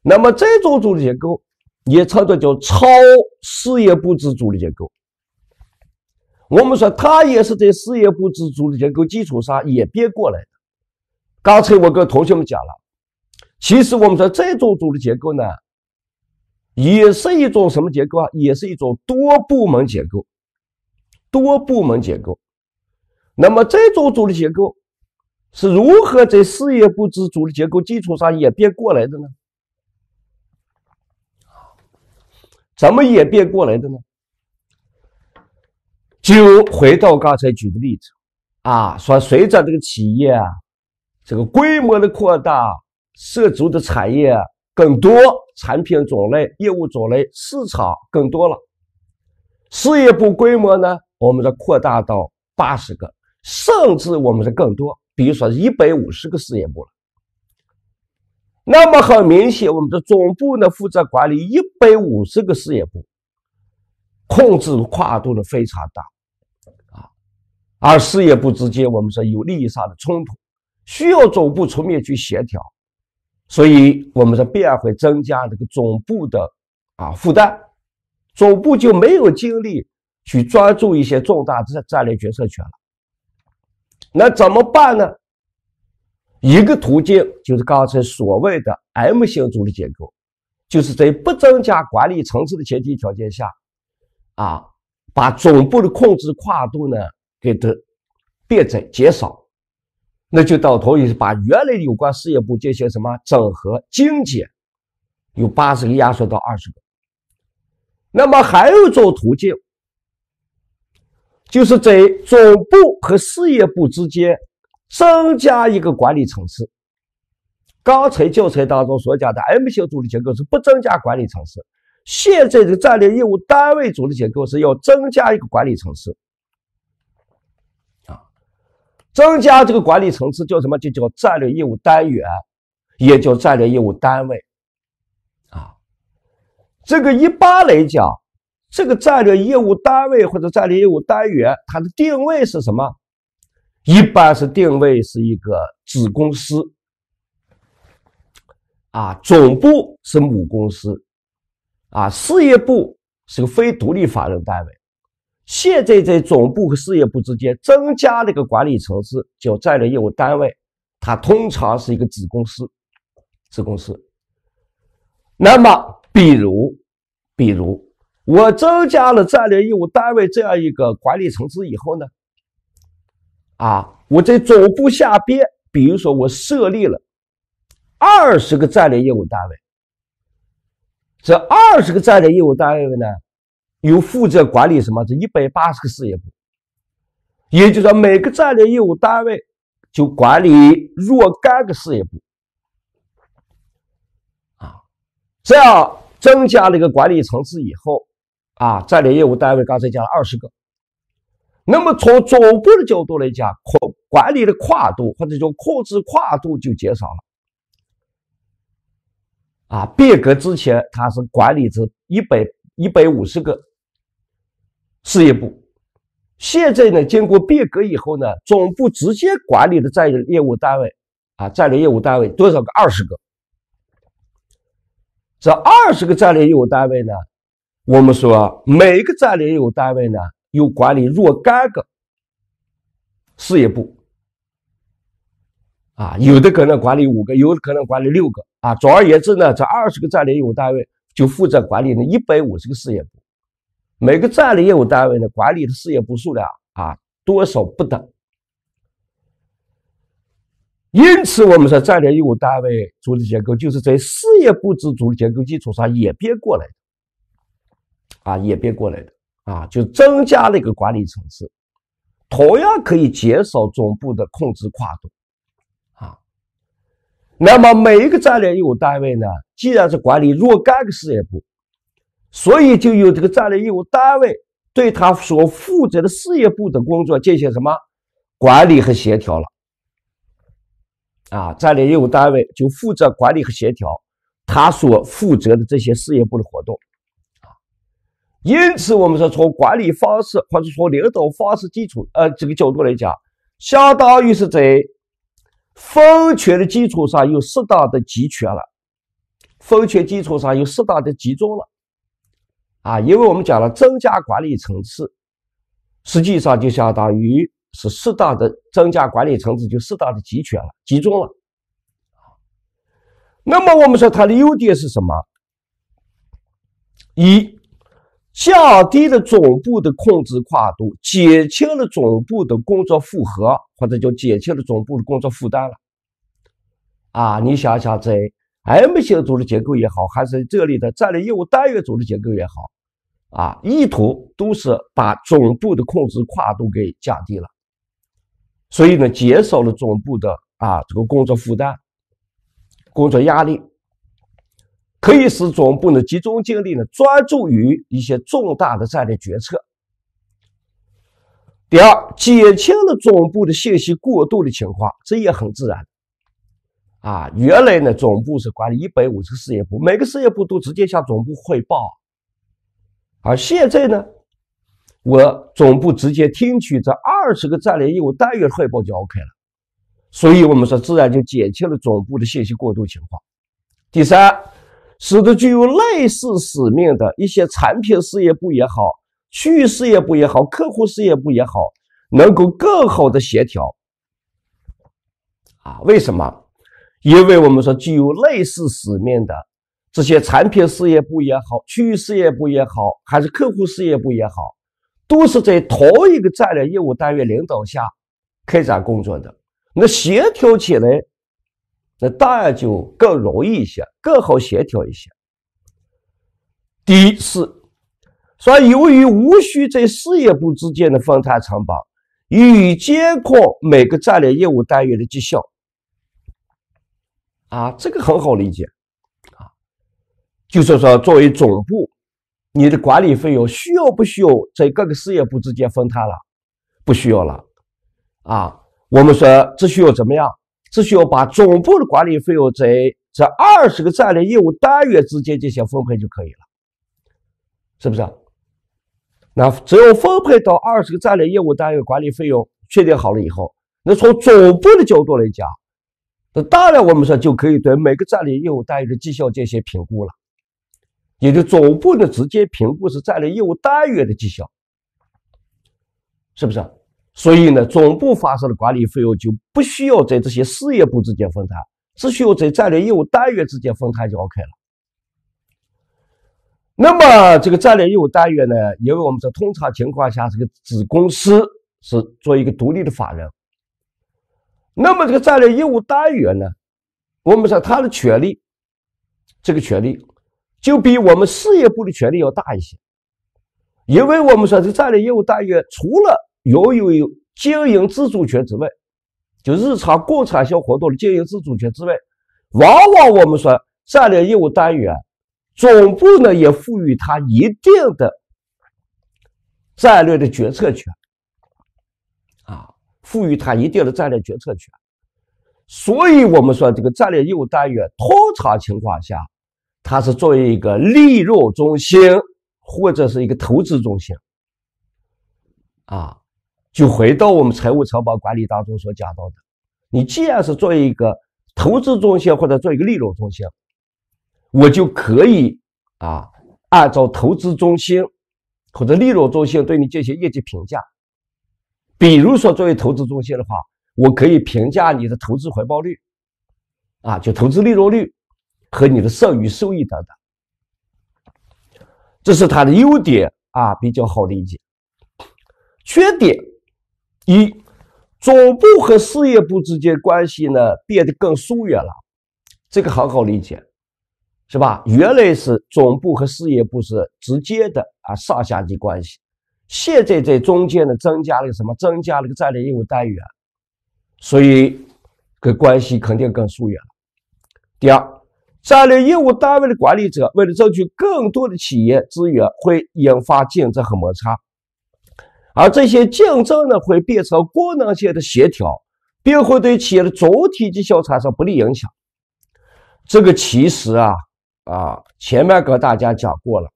那么这种组织结构也称作叫超事业部制组织结构。我们说它也是在事业部制组织结构基础上演变过来的。刚才我跟同学们讲了，其实我们说这种组织结构呢，也是一种什么结构啊？也是一种多部门结构。多部门结构，那么这种组织结构是如何在事业部制组织结构基础上演变过来的呢？怎么演变过来的呢？就回到刚才举的例子啊，说随着这个企业啊，这个规模的扩大，涉足的产业更多，产品种类、业务种类、市场更多了，事业部规模呢？我们说扩大到八十个，甚至我们的更多，比如说一百五十个事业部。了。那么很明显，我们的总部呢负责管理一百五十个事业部，控制跨度呢非常大，啊，而事业部之间我们说有利益上的冲突，需要总部出面去协调，所以我们说必然会增加这个总部的啊负担，总部就没有精力。去抓住一些重大战战略决策权了，那怎么办呢？一个途径就是刚才所谓的 M 型组织结构，就是在不增加管理层次的前提条件下，啊，把总部的控制跨度呢给它变窄减少，那就等同于是把原来有关事业部进行什么整合精简，由八十个压缩到二十个。那么还有一种途径。就是在总部和事业部之间增加一个管理层次。刚才教材当中所讲的 M 型组织结构是不增加管理层次，现在的战略业务单位组织结构是要增加一个管理层次。啊，增加这个管理层次叫什么？就叫战略业务单元，也叫战略业务单位。啊，这个一般来讲。这个战略业务单位或者战略业务单元，它的定位是什么？一般是定位是一个子公司，啊，总部是母公司，啊，事业部是个非独立法人单位。现在在总部和事业部之间增加了一个管理层次，叫战略业务单位，它通常是一个子公司，子公司。那么，比如，比如。我增加了战略业务单位这样一个管理层次以后呢，啊，我在总部下边，比如说我设立了二十个战略业务单位，这二十个战略业务单位呢，又负责管理什么这一百八十个事业部，也就是说每个战略业务单位就管理若干个事业部，啊，这样增加了一个管理层次以后。啊，战略业务单位刚才讲了二十个，那么从总部的角度来讲，控管理的跨度或者叫控制跨度就减少了。啊，变革之前它是管理着一百一百五十个事业部，现在呢，经过变革以后呢，总部直接管理的战略业务单位啊，战略业务单位多少个？二十个。这二十个战略业务单位呢？我们说，每个战略业务单位呢，有管理若干个事业部，啊，有的可能管理五个，有的可能管理六个，啊，总而言之呢，这二十个战略业务单位就负责管理那一百五十个事业部。每个战略业务单位的管理的事业部数量啊，多少不等。因此，我们说战略业务单位组织结构就是在事业部制组织结构基础上演变过来的。啊，演变过来的啊，就增加了一个管理层次，同样可以减少总部的控制跨度啊。那么每一个战略业务单位呢，既然是管理若干个事业部，所以就有这个战略业务单位对他所负责的事业部的工作进行什么管理和协调了啊。战略业务单位就负责管理和协调他所负责的这些事业部的活动。因此，我们说从管理方式或者从领导方式基础呃这个角度来讲，相当于是在分权的基础上又适当的集权了，分权基础上又适当的集中了，啊，因为我们讲了增加管理层次，实际上就相当于是适当的增加管理层次，就适当的集权了、集中了。那么我们说它的优点是什么？一。降低了总部的控制跨度，减轻了总部的工作负荷，或者叫减轻了总部的工作负担了。啊，你想想，在 M 型组织结构也好，还是这里的战略业务单元组织结构也好，啊，意图都是把总部的控制跨度给降低了，所以呢，减少了总部的啊这个工作负担、工作压力。可以使总部呢集中精力呢专注于一些重大的战略决策。第二，减轻了总部的信息过度的情况，这也很自然。啊，原来呢总部是管理一百五十个事业部，每个事业部都直接向总部汇报，而现在呢，我总部直接听取这二十个战略业务单元汇报就 OK 了，所以我们说自然就减轻了总部的信息过度情况。第三。使得具有类似使命的一些产品事业部也好、区域事业部也好、客户事业部也好，能够更好的协调。啊，为什么？因为我们说具有类似使命的这些产品事业部也好、区域事业部也好、还是客户事业部也好，都是在同一个战略业务单元领导下开展工作的，那协调起来。那当然就更容易一些，更好协调一些。第一是，由于无需在事业部之间的分摊成本以监控每个战略业务单元的绩效，啊，这个很好理解，啊，就是说作为总部，你的管理费用需要不需要在各个事业部之间分摊了？不需要了，啊，我们说只需要怎么样？只需要把总部的管理费用在在二十个战略业务单元之间进行分配就可以了，是不是？那只要分配到二十个战略业务单元，管理费用确定好了以后，那从总部的角度来讲，那当然我们说就可以对每个战略业务单元的绩效进行评估了，也就总部的直接评估是战略业务单元的绩效，是不是？所以呢，总部发生的管理费用就不需要在这些事业部之间分摊，只需要在战略业务单元之间分摊就 OK 了。那么这个战略业务单元呢，因为我们在通常情况下，这个子公司是做一个独立的法人。那么这个战略业务单元呢，我们说它的权利，这个权利就比我们事业部的权利要大一些，因为我们说这战略业务单元除了拥有经营自主权之外，就日常共产性活动的经营自主权之外，往往我们说战略业务单元总部呢也赋予他一定的战略的决策权啊，赋予他一定的战略决策权。所以，我们说这个战略业务单元通常情况下，它是作为一个利润中心或者是一个投资中心啊。就回到我们财务成本管理当中所讲到的，你既然是做一个投资中心或者做一个利润中心，我就可以啊按照投资中心或者利润中心对你进行业绩评价。比如说作为投资中心的话，我可以评价你的投资回报率，啊就投资利润率和你的剩余收益等等，这是它的优点啊比较好理解，缺点。一总部和事业部之间关系呢变得更疏远了，这个很好理解，是吧？原来是总部和事业部是直接的啊上下级关系，现在在中间呢增加了什么？增加了个战略业务单元，所以个关系肯定更疏远。了。第二，战略业务单位的管理者为了争取更多的企业资源，会引发竞争和摩擦。而这些竞争呢，会变成功能性的协调，并会对企业的总体绩效产生不利影响。这个其实啊啊，前面跟大家讲过了，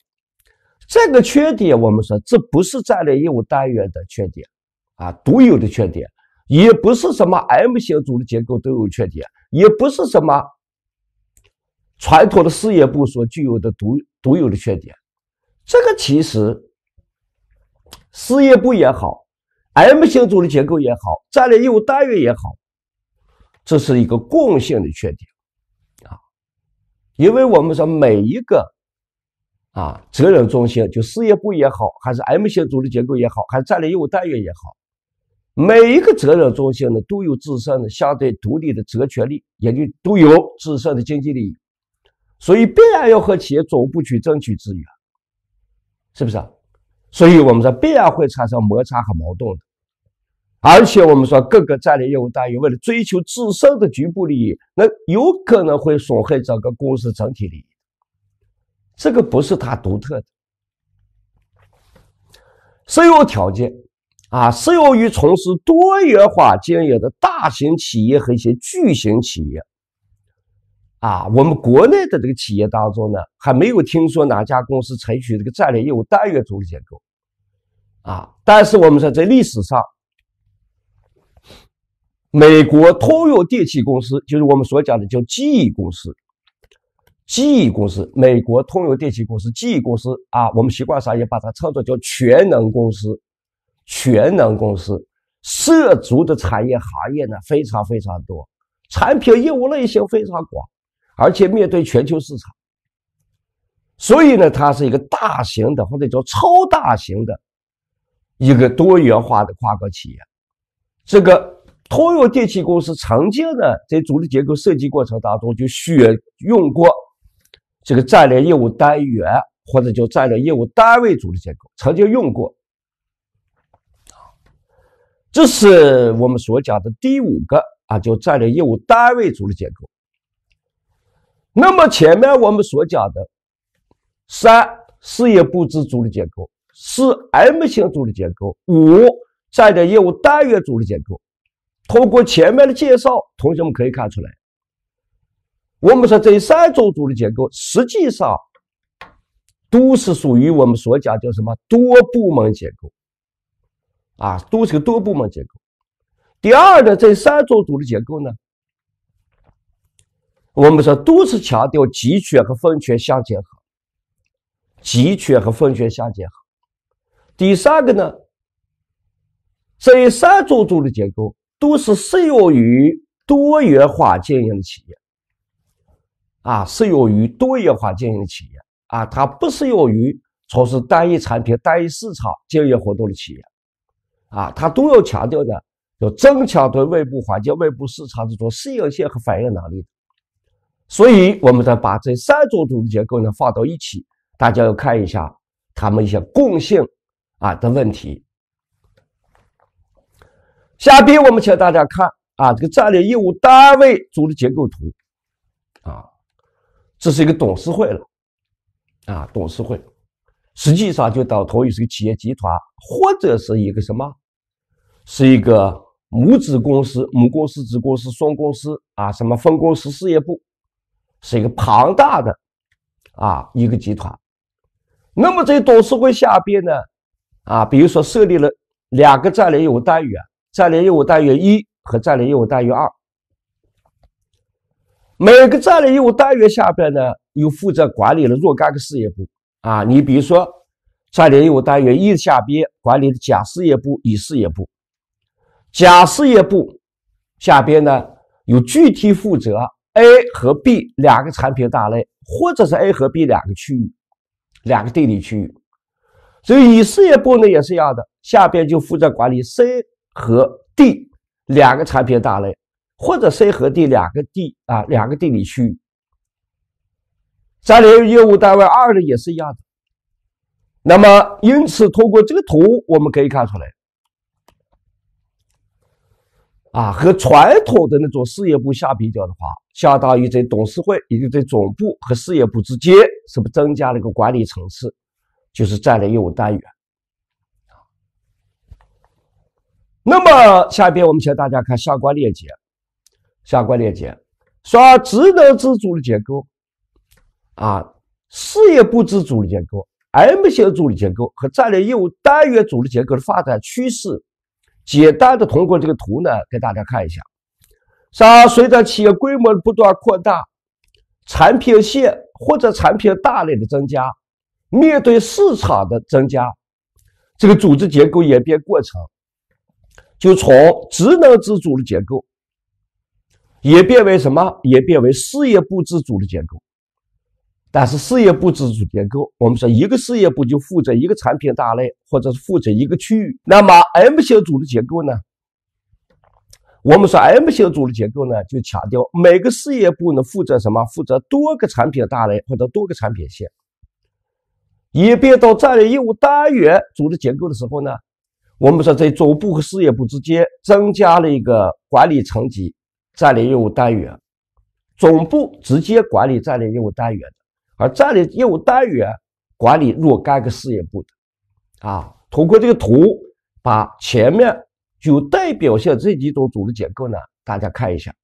这个缺点我们说这不是战略业务单元的缺点啊独有的缺点，也不是什么 M 型组织结构都有缺点，也不是什么传统的事业部所具有的独独有的缺点。这个其实。事业部也好，M 型组织结构也好，战略业务单元也好，这是一个共性的缺点啊。因为我们说每一个啊责任中心，就事业部也好，还是 M 型组织结构也好，还是战略业务单元也好，每一个责任中心呢都有自身的相对独立的责权利，也就都有自身的经济利益，所以必然要和企业总部去争取资源，是不是啊？所以，我们说必然会产生摩擦和矛盾的。而且，我们说各个战略业务单元为了追求自身的局部利益，那有可能会损害整个公司整体利益。这个不是它独特的，适用条件啊，适用于从事多元化经营的大型企业和一些巨型企业。啊，我们国内的这个企业当中呢，还没有听说哪家公司采取这个战略业务单元组织结构啊。但是我们说，在历史上，美国通用电气公司，就是我们所讲的叫“记忆公司”、“记忆公司”，美国通用电气公司“记忆公司”啊，我们习惯上也把它称作叫“全能公司”、“全能公司”，涉足的产业行业呢非常非常多，产品业务类型非常广。而且面对全球市场，所以呢，它是一个大型的或者叫超大型的，一个多元化的跨国企业。这个通用电气公司曾经呢，在组织结构设计过程当中就选用过这个战略业务单元，或者叫战略业务单位组织结构，曾经用过。这是我们所讲的第五个啊，叫战略业务单位组织结构。那么前面我们所讲的三事业部制组织结构、四 M 型组织结构、五战略业务单元组织结构，通过前面的介绍，同学们可以看出来，我们说这三种组织结构实际上都是属于我们所讲叫什么多部门结构啊，都是个多部门结构。第二呢，这三种组织结构呢。我们说都是强调集权和分权相结合，集权和分权相结合。第三个呢，这三种组织结构都是适用于多元化经营的企业，啊，适用于多元化经营的企业，啊，它不适用于从事单一产品、单一市场经营活动的企业，啊，它都要强调的，要增强对外部环境、外部市场这种适应性和反应能力。所以，我们在把这三种组织结构呢放到一起，大家要看一下他们一些共性啊的问题。下边我们请大家看啊，这个战略业务单位组织结构图啊，这是一个董事会了啊，董事会实际上就等同于是个企业集团，或者是一个什么，是一个母子公司、母公司子公司、双公司啊，什么分公司、事业部。是一个庞大的啊一个集团，那么在董事会下边呢啊，比如说设立了两个战略业务单元，战略业务单元一和战略业务单元二。每个战略业务单元下边呢，又负责管理了若干个事业部啊，你比如说战略业务单元一下边管理的甲事业部、乙事业部，甲事业部下边呢有具体负责。A 和 B 两个产品大类，或者是 A 和 B 两个区域，两个地理区域。所以乙事业部呢也是一样的，下边就负责管理 C 和 D 两个产品大类，或者 C 和 D 两个地啊两个地理区域。三联业务单位二呢也是一样的。那么因此通过这个图我们可以看出来。啊，和传统的那种事业部下比较的话，相当于在董事会以及在总部和事业部之间，是不增加了一个管理层次，就是战略业务单元。那么下边我们请大家看相关链接，相关链接说职能自主的结构，啊，事业部自主的结构，M 型组织结构和战略业务单元组织结构的发展趋势。简单的通过这个图呢，给大家看一下。在随着企业规模的不断扩大，产品线或者产品大类的增加，面对市场的增加，这个组织结构演变过程就从职能自主的结构演变为什么？演变为事业部自主的结构。但是事业部自主结构，我们说一个事业部就负责一个产品大类，或者是负责一个区域。那么 M 型组织结构呢？我们说 M 型组织结构呢，就强调每个事业部呢负责什么？负责多个产品大类，或者多个产品线。演变到战略业务单元组织结构的时候呢，我们说在总部和事业部之间增加了一个管理层级，战略业务单元，总部直接管理战略业务单元。而战略业务单元管理若干个事业部的，啊，通过这个图把前面具有代表性这几种组织结构呢，大家看一下。